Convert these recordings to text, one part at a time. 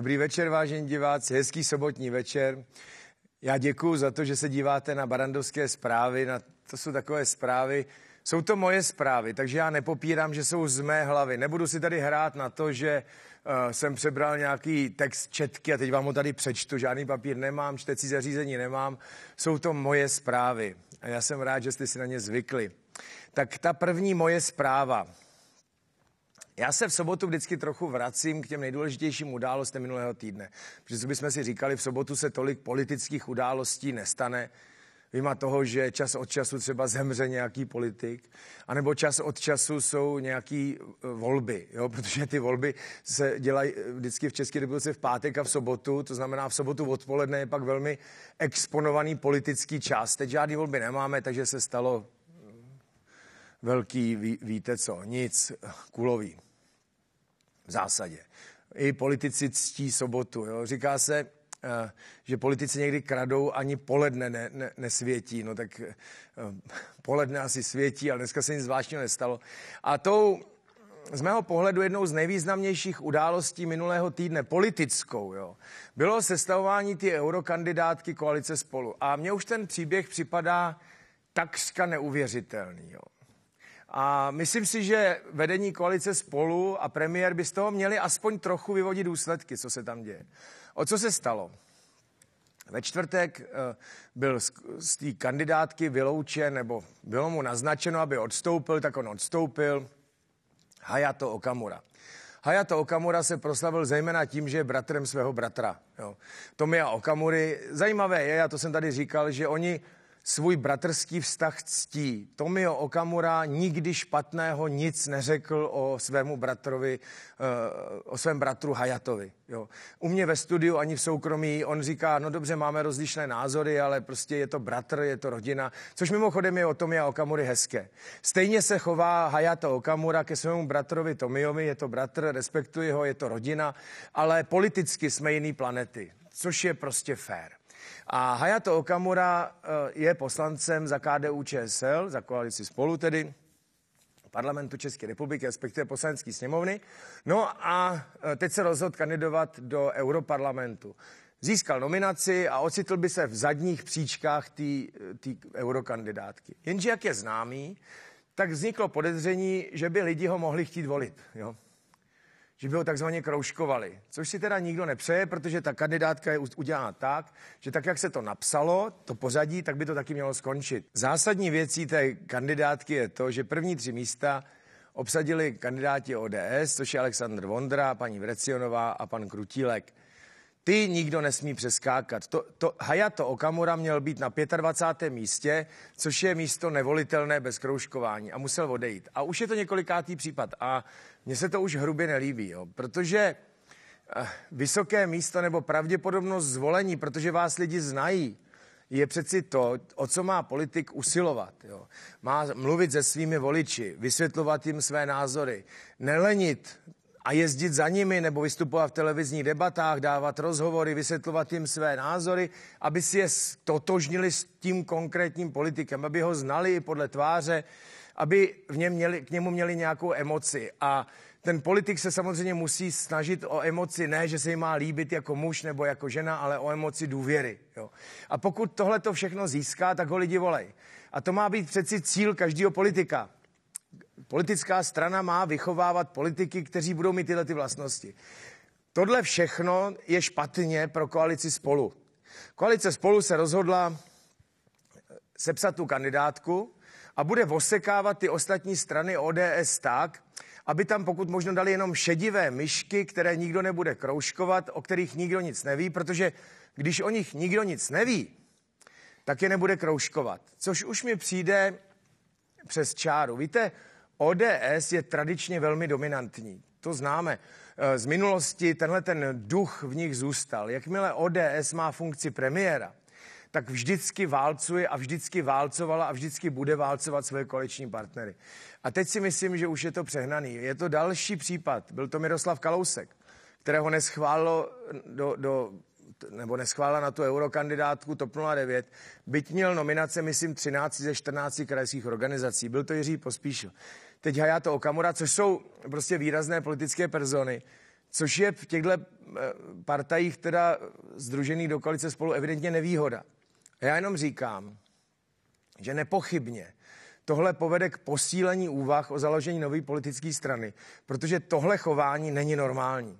Dobrý večer, vážení diváci, hezký sobotní večer. Já děkuji za to, že se díváte na barandovské zprávy, na, to jsou takové zprávy, jsou to moje zprávy, takže já nepopírám, že jsou z mé hlavy. Nebudu si tady hrát na to, že uh, jsem přebral nějaký text četky a teď vám ho tady přečtu. Žádný papír nemám, čtecí zařízení nemám. Jsou to moje zprávy a já jsem rád, že jste si na ně zvykli. Tak ta první moje zpráva. Já se v sobotu vždycky trochu vracím k těm nejdůležitějším událostem minulého týdne. Protože bychom si říkali, v sobotu se tolik politických událostí nestane. Vyma toho, že čas od času třeba zemře nějaký politik, anebo čas od času jsou nějaký e, volby, jo? protože ty volby se dělají e, vždycky v České republice v pátek a v sobotu, to znamená v sobotu odpoledne je pak velmi exponovaný politický čas. Teď žádný volby nemáme, takže se stalo mm, velký, ví, víte co, nic, kulový v zásadě. I politici ctí sobotu. Jo. Říká se, eh, že politici někdy kradou, ani poledne ne, ne, nesvětí. No tak eh, poledne asi světí, ale dneska se nic zvláštního nestalo. A tou z mého pohledu jednou z nejvýznamnějších událostí minulého týdne politickou, jo, bylo sestavování ty eurokandidátky koalice spolu. A mně už ten příběh připadá takřka neuvěřitelný. Jo. A myslím si, že vedení koalice spolu a premiér by z toho měli aspoň trochu vyvodit důsledky, co se tam děje. O co se stalo? Ve čtvrtek eh, byl z té kandidátky vyloučen, nebo bylo mu naznačeno, aby odstoupil, tak on odstoupil. Hayato Okamura. Hayato Okamura se proslavil zejména tím, že je bratrem svého bratra. Jo. Tomia Okamury. Zajímavé je, já to jsem tady říkal, že oni svůj bratrský vztah ctí. Tomio Okamura nikdy špatného nic neřekl o svému bratrovi, eh, o svém bratru Hayatovi. Jo. U mě ve studiu ani v soukromí on říká, no dobře, máme rozlišné názory, ale prostě je to bratr, je to rodina, což mimochodem je o Tomio Okamury hezké. Stejně se chová Hayato Okamura ke svému bratrovi Tomiovi, je to bratr, respektuji ho, je to rodina, ale politicky jsme jiný planety, což je prostě fér. A Hayato Okamura eh, je poslancem za KDU ČSL, za koalici spolu tedy, parlamentu České republiky, respektive poslanecké sněmovny. No a eh, teď se rozhodl kandidovat do europarlamentu. Získal nominaci a ocitl by se v zadních příčkách té eh, eurokandidátky. Jenže jak je známý, tak vzniklo podezření, že by lidi ho mohli chtít volit. Jo? že by ho takzvaně kroužkovali, což si teda nikdo nepřeje, protože ta kandidátka je udělána tak, že tak, jak se to napsalo, to pořadí, tak by to taky mělo skončit. Zásadní věcí té kandidátky je to, že první tři místa obsadili kandidáti ODS, což je Aleksandr Vondra, paní Vrecionová a pan Krutílek ty nikdo nesmí přeskákat. To, to, Hayato Okamura měl být na 25. místě, což je místo nevolitelné bez kroužkování a musel odejít. A už je to několikátý případ a mně se to už hrubě nelíbí, jo, protože eh, vysoké místo nebo pravděpodobnost zvolení, protože vás lidi znají, je přeci to, o co má politik usilovat. Jo. Má mluvit se svými voliči, vysvětlovat jim své názory, nelenit a jezdit za nimi nebo vystupovat v televizních debatách, dávat rozhovory, vysvětlovat jim své názory, aby si je totožnili s tím konkrétním politikem, aby ho znali i podle tváře, aby v něm měli, k němu měli nějakou emoci. A ten politik se samozřejmě musí snažit o emoci, ne, že se jim má líbit jako muž nebo jako žena, ale o emoci důvěry. Jo. A pokud tohle to všechno získá, tak ho lidi volej. A to má být přeci cíl každého politika. Politická strana má vychovávat politiky, kteří budou mít tyhle ty vlastnosti. Tohle všechno je špatně pro koalici spolu. Koalice spolu se rozhodla eh, sepsat tu kandidátku a bude vosekávat ty ostatní strany ODS tak, aby tam pokud možno dali jenom šedivé myšky, které nikdo nebude kroužkovat, o kterých nikdo nic neví, protože když o nich nikdo nic neví, tak je nebude kroužkovat. Což už mi přijde přes čáru. Víte, ODS je tradičně velmi dominantní. To známe. Eh, z minulosti tenhle ten duch v nich zůstal. Jakmile ODS má funkci premiéra, tak vždycky válcuje a vždycky válcovala a vždycky bude válcovat své koleční partnery. A teď si myslím, že už je to přehnaný. Je to další případ. Byl to Miroslav Kalousek, kterého neschválilo do, do nebo neschválila na tu eurokandidátku TOP 09, byť měl nominace, myslím, 13 ze 14 krajských organizací. Byl to Jiří Pospíšil. Teď to Okamura, což jsou prostě výrazné politické persony, což je v těchto eh, partajích teda združených do koalice spolu evidentně nevýhoda. A já jenom říkám, že nepochybně tohle povede k posílení úvah o založení nové politické strany, protože tohle chování není normální.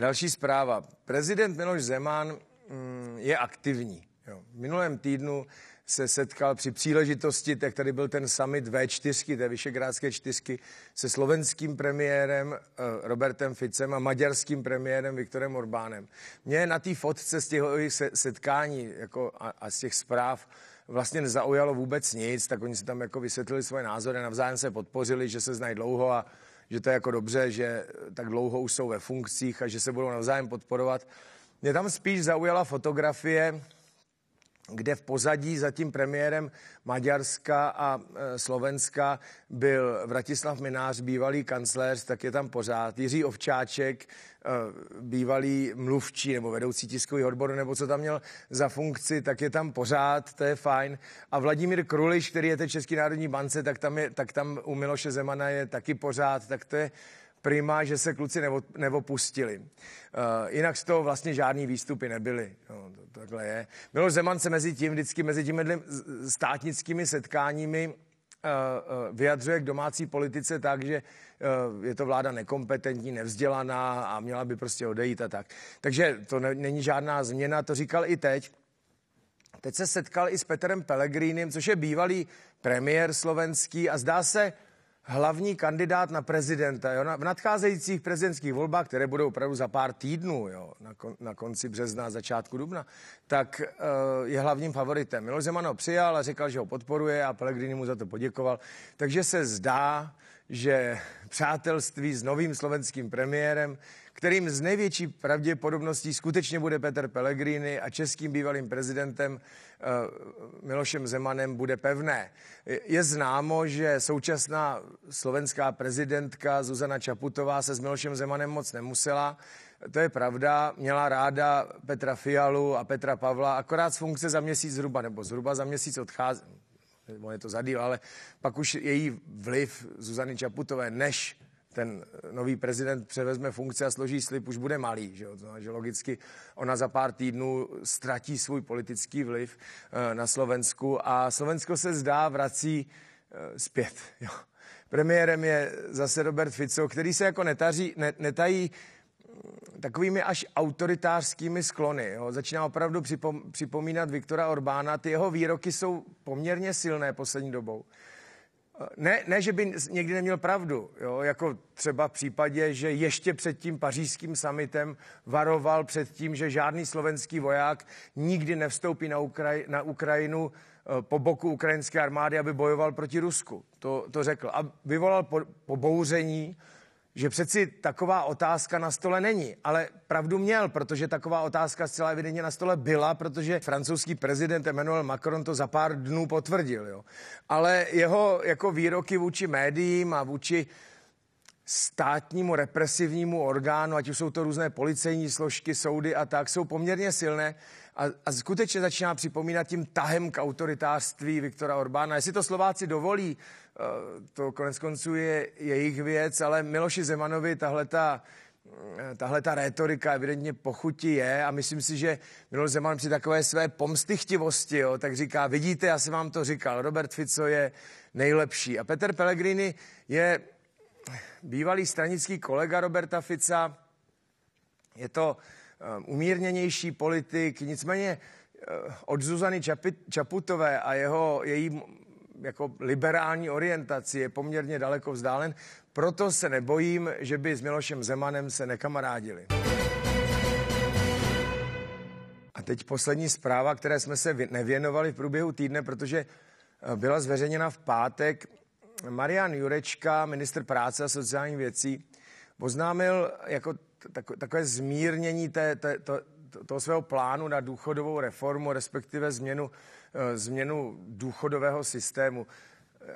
Další zpráva. Prezident Miloš Zeman mm, je aktivní. Jo. V minulém týdnu se setkal při příležitosti, tak tady byl ten summit V4, té Vyšegrádské čtyřky, se slovenským premiérem eh, Robertem Ficem a maďarským premiérem Viktorem Orbánem. Mě na té fotce z těch setkání jako a, a z těch zpráv vlastně nezaujalo vůbec nic, tak oni si tam jako vysvětlili svoje názory, navzájem se podpořili, že se znají dlouho a že to je jako dobře, že tak dlouho už jsou ve funkcích a že se budou navzájem podporovat. Mě tam spíš zaujala fotografie, kde v pozadí za tím premiérem Maďarska a e, Slovenska byl Vratislav Minář, bývalý kancléř, tak je tam pořád, Jiří Ovčáček, e, bývalý mluvčí nebo vedoucí tiskový odboru, nebo co tam měl za funkci, tak je tam pořád, to je fajn. A Vladimír Kruliš, který je teď Český národní bance, tak tam, je, tak tam u Miloše Zemana je taky pořád, tak to je prima, že se kluci neopustili. Eh, jinak z toho vlastně žádný výstupy nebyly. No, to, takhle je. Miloš Zeman se mezi tím, vždycky mezi tím státnickými setkáními eh, eh, vyjadřuje k domácí politice tak, že je to vláda nekompetentní, nevzdělaná a měla by prostě odejít a tak. Takže to ne, není žádná změna, to říkal i teď. Teď se setkal i s Petrem Pellegrinem, což je bývalý premiér slovenský a zdá se, hlavní kandidát na prezidenta. Jo? V nadcházejících prezidentských volbách, které budou opravdu za pár týdnů, jo? Na, kon, na konci března, začátku dubna, tak uh, je hlavním favoritem. Miloš Zeman ho přijal a říkal, že ho podporuje a Pelegrini mu za to poděkoval. Takže se zdá, že přátelství s novým slovenským premiérem, kterým z největší pravděpodobností skutečně bude Petr Pellegrini a českým bývalým prezidentem eh, Milošem Zemanem bude pevné. Je známo, že současná slovenská prezidentka Zuzana Čaputová se s Milošem Zemanem moc nemusela. To je pravda, měla ráda Petra Fialu a Petra Pavla, akorát z funkce za měsíc zhruba, nebo zhruba za měsíc odchází, on je to zadíl, ale pak už její vliv Zuzany Čaputové, než ten nový prezident převezme funkci a složí slib, už bude malý. Že, jo? že logicky ona za pár týdnů ztratí svůj politický vliv eh, na Slovensku a Slovensko se zdá vrací eh, zpět. Jo? Premiérem je zase Robert Fico, který se jako netaří, ne, netají takovými až autoritářskými sklony. Jo. Začíná opravdu připom, připomínat Viktora Orbána. Ty jeho výroky jsou poměrně silné poslední dobou. Ne, ne, že by někdy neměl pravdu, jo, jako třeba v případě, že ještě před tím pařížským summitem varoval před tím, že žádný slovenský voják nikdy nevstoupí na, Ukraj, na Ukrajinu eh, po boku ukrajinské armády, aby bojoval proti Rusku. To, to řekl. A vyvolal po, pobouření že přeci taková otázka na stole není. Ale pravdu měl, protože taková otázka zcela evidentně na stole byla, protože francouzský prezident Emmanuel Macron to za pár dnů potvrdil. Jo. Ale jeho jako výroky vůči médiím a vůči státnímu represivnímu orgánu, ať už jsou to různé policejní složky, soudy a tak, jsou poměrně silné a, a skutečně začíná připomínat tím tahem k autoritářství Viktora Orbána. Jestli to Slováci dovolí, eh, to konec konců je jejich věc, ale Miloši Zemanovi tahle ta eh, tahle ta rétorika evidentně pochutí je a myslím si, že Miloš Zeman při takové své pomstychtivosti, jo, tak říká, vidíte, já jsem vám to říkal, Robert Fico je nejlepší. A Peter Pellegrini je bývalý stranický kolega Roberta Fica. Je to eh, umírněnější politik, nicméně eh, od Zuzany Čapi, Čaputové a jeho, její jako liberální orientaci je poměrně daleko vzdálen, proto se nebojím, že by s Milošem Zemanem se nekamarádili. A teď poslední zpráva, které jsme se nevěnovali v průběhu týdne, protože eh, byla zveřejněna v pátek Marian Jurečka, minister práce a sociálních věcí, oznámil jako takové zmírnění té, té, to, toho svého plánu na důchodovou reformu, respektive změnu, eh, změnu důchodového systému,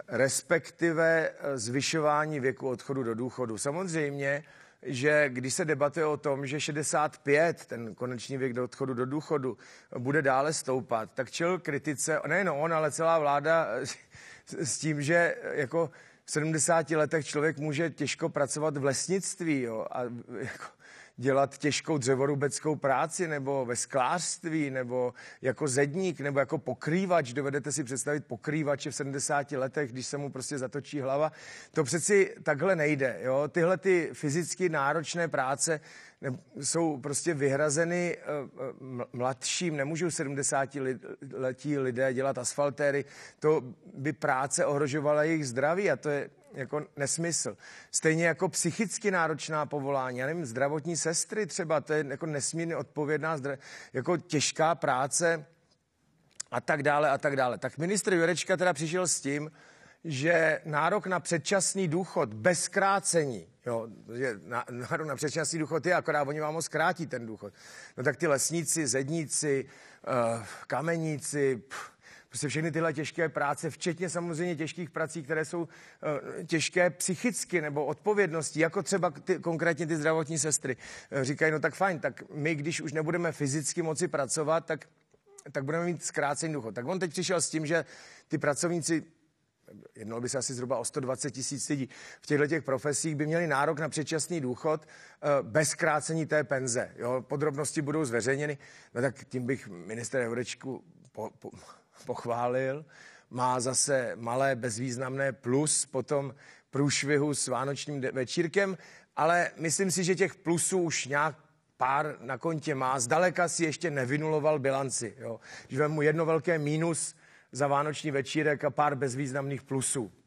respektive eh, zvyšování věku odchodu do důchodu. Samozřejmě, že když se debatuje o tom, že 65, ten konečný věk do odchodu do důchodu, bude dále stoupat, tak čel kritice, nejen on, ale celá vláda s tím, že jako v 70 letech člověk může těžko pracovat v lesnictví jo, a jako dělat těžkou dřevorubeckou práci nebo ve sklářství nebo jako zedník nebo jako pokrývač. Dovedete si představit pokrývače v 70 letech, když se mu prostě zatočí hlava. To přeci takhle nejde. Jo? Tyhle ty fyzicky náročné práce jsou prostě vyhrazeny eh, eh, mladším, nemůžou 70 letí lidé dělat asfaltéry, to by práce ohrožovala jejich zdraví a to je jako nesmysl. Stejně jako psychicky náročná povolání, já nevím, zdravotní sestry třeba, to je jako nesmírně odpovědná, jako těžká práce a tak dále a tak dále. Tak ministr Jurečka teda přišel s tím, že nárok na předčasný důchod bez krácení, jo, že nárok na předčasný důchod je, akorát oni vám ho zkrátí ten důchod. No tak ty lesníci, zedníci, eh, kameníci, prostě všechny tyhle těžké práce, včetně samozřejmě těžkých prací, které jsou eh, těžké psychicky nebo odpovědnosti, jako třeba ty, konkrétně ty zdravotní sestry. Eh, říkají, no tak fajn, tak my, když už nebudeme fyzicky moci pracovat, tak tak budeme mít zkrácený důchod. Tak on teď přišel s tím, že ty pracovníci jednalo by se asi zhruba o 120 tisíc lidí, v těchto těch profesích by měli nárok na předčasný důchod eh, bez krácení té penze. Jo, podrobnosti budou zveřejněny. No tak tím bych minister Jurečku po, po, pochválil. Má zase malé bezvýznamné plus potom průšvihu s vánočním večírkem, ale myslím si, že těch plusů už nějak pár na kontě má. Zdaleka si ještě nevinuloval bilanci. Jo. Když mu jedno velké mínus, za vánoční večírek a pár bezvýznamných plusů.